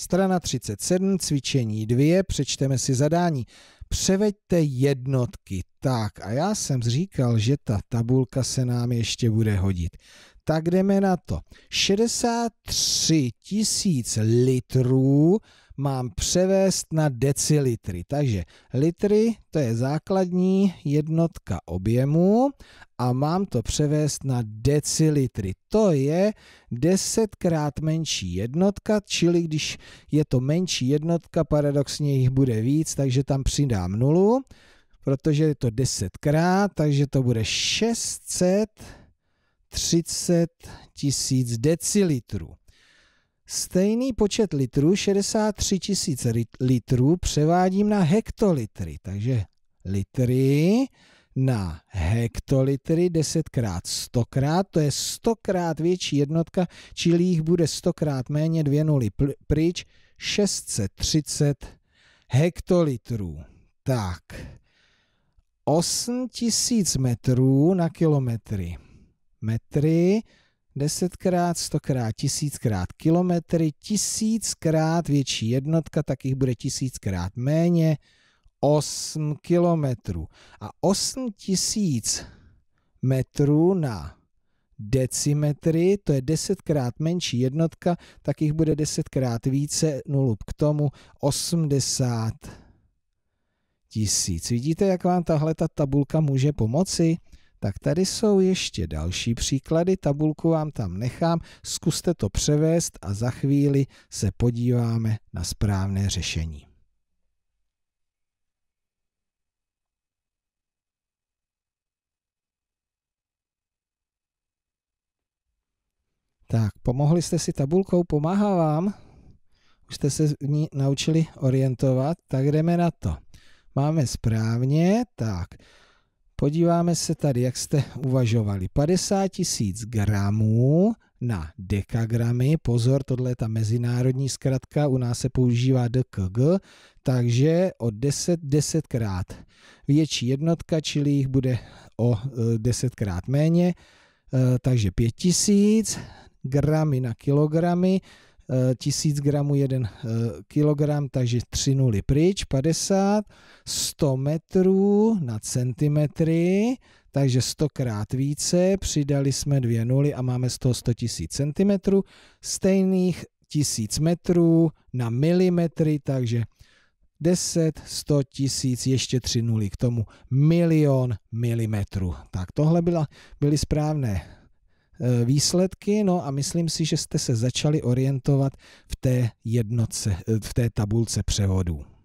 Strana 37, cvičení 2, přečteme si zadání. Převeďte jednotky. Tak, a já jsem říkal, že ta tabulka se nám ještě bude hodit. Tak jdeme na to. 63 tisíc litrů mám převést na decilitry. Takže litry to je základní jednotka objemu a mám to převést na decilitry. To je desetkrát menší jednotka, čili když je to menší jednotka, paradoxně jich bude víc, takže tam přidám nulu, protože je to desetkrát, takže to bude 630 tisíc decilitrů. Stejný počet litrů, 63 tisíc litrů, převádím na hektolitry, takže litry na hektolitry 10 x 100 krát, to je 100 x větší jednotka, čili jich bude 100 x méně dvě nuly pryč, 630 hektolitrů. Tak, 8000 metrů na kilometry. Metry, 10 x 100 x 1000 x kilometry, 1000 x větší jednotka, tak jich bude 1000 x méně, 8 kilometrů. A 8 tisíc metrů na decimetry, to je desetkrát menší jednotka, tak jich bude desetkrát více, nulup no k tomu 80 tisíc. Vidíte, jak vám tahle ta tabulka může pomoci? Tak tady jsou ještě další příklady, tabulku vám tam nechám, zkuste to převést a za chvíli se podíváme na správné řešení. Tak, pomohli jste si tabulkou, pomáhá vám. Už jste se v ní naučili orientovat, tak jdeme na to. Máme správně, tak. Podíváme se tady, jak jste uvažovali. 50 tisíc gramů na dekagramy. Pozor, tohle je ta mezinárodní zkratka, u nás se používá DKG, takže o 10 10 krát větší jednotka, čili jich bude o 10 e, krát méně, e, takže 5000 gramy na kilogramy, 1000 eh, gramů 1 eh, kilogram, takže 3 nuly pryč, 50, 100 metrů na centimetry, takže 100 krát více, přidali jsme dvě nuly a máme z toho 100 000 centimetrů, stejných 1000 metrů na milimetry, takže 10, 100 tisíc, ještě tři nuly k tomu, milion milimetrů. Tak tohle byla, byly správné Eh, výsledky, no a myslím si, že jste se začali orientovat v té jednotce, eh, v té tabulce převodů.